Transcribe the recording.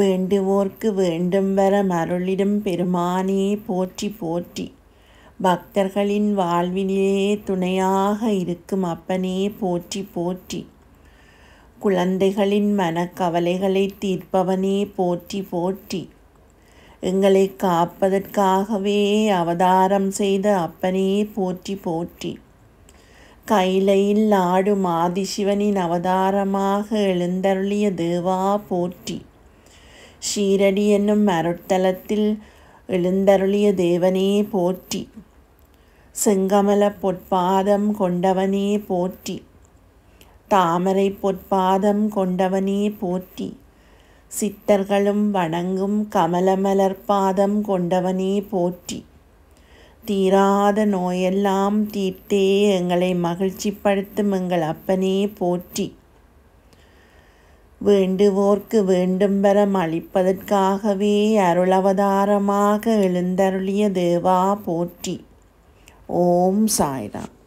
வேண்டுவோர்க்கு வேண்டும் வர மருளிடும் பெருமானே போற்றி போற்றி பக்தர்களின் வாழ்விலேயே துணையாக இருக்கும் அப்பனே போற்றி போற்றி குழந்தைகளின் மனக்கவலைகளை தீர்ப்பவனே போற்றி போற்றி எங்களை காப்பதற்காகவே அவதாரம் செய்த அப்பனே போற்றி போற்றி கைலையில் ஆடும் ஆதிசிவனின் அவதாரமாக எழுந்தருளிய தேவா போற்றி ஷீரடி என்னும் அருட்தலத்தில் எழுந்தருளிய தேவனே போற்றி செங்கமல பொற்பாதம் கொண்டவனே போற்றி தாமரை பொற்பாதம் கொண்டவனே போற்றி சித்தர்களும் வணங்கும் கமலமலர் பாதம் கொண்டவனே போற்றி தீராத நோயெல்லாம் தீர்த்தே எங்களை மகிழ்ச்சிப்படுத்தும் எங்கள் அப்பனே போற்றி வேண்டுவோர்க்கு வேண்டும் பெறம் அளிப்பதற்காகவே அருளவதாரமாக எழுந்தருளிய தேவா போற்றி ஓம் சாய்ராம்